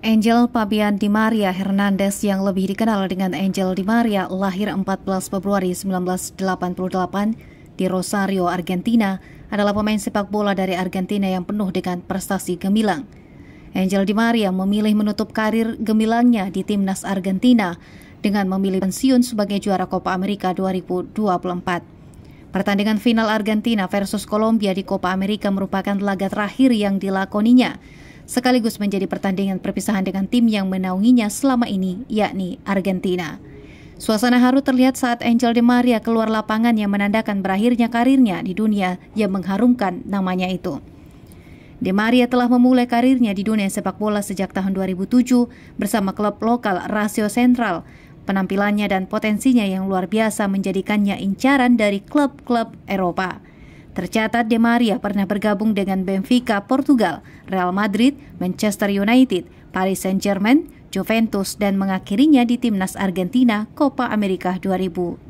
Angel Fabian Di Maria Hernandez yang lebih dikenal dengan Angel Di Maria lahir 14 Februari 1988 di Rosario, Argentina adalah pemain sepak bola dari Argentina yang penuh dengan prestasi gemilang. Angel Di Maria memilih menutup karir gemilangnya di timnas Argentina dengan memilih pensiun sebagai juara Copa America 2024. Pertandingan final Argentina versus Kolombia di Copa America merupakan laga terakhir yang dilakoninya sekaligus menjadi pertandingan perpisahan dengan tim yang menaunginya selama ini, yakni Argentina. Suasana haru terlihat saat Angel De Maria keluar lapangan yang menandakan berakhirnya karirnya di dunia yang mengharumkan namanya itu. De Maria telah memulai karirnya di dunia sepak bola sejak tahun 2007 bersama klub lokal Rasio Central. Penampilannya dan potensinya yang luar biasa menjadikannya incaran dari klub-klub Eropa. Tercatat De Maria pernah bergabung dengan Benfica Portugal, Real Madrid, Manchester United, Paris Saint-Germain, Juventus dan mengakhirinya di timnas Argentina Copa America 2024.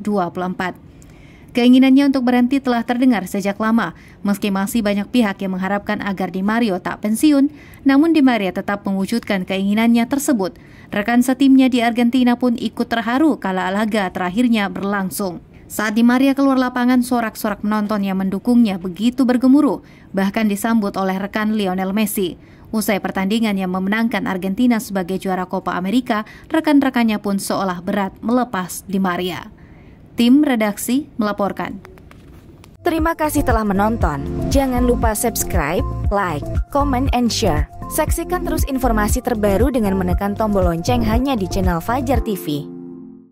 Keinginannya untuk berhenti telah terdengar sejak lama, meski masih banyak pihak yang mengharapkan agar Di Mario tak pensiun, namun Di Maria tetap mewujudkan keinginannya tersebut. Rekan setimnya di Argentina pun ikut terharu kala laga terakhirnya berlangsung. Saat Di Maria keluar lapangan, sorak-sorak penonton yang mendukungnya begitu bergemuruh, bahkan disambut oleh rekan Lionel Messi. Usai pertandingan yang memenangkan Argentina sebagai juara Copa America, rekan-rekannya pun seolah berat melepas Di Maria. Tim redaksi melaporkan. Terima kasih telah menonton. Jangan lupa subscribe, like, comment, and share. Saksikan terus informasi terbaru dengan menekan tombol lonceng hanya di channel Fajar TV.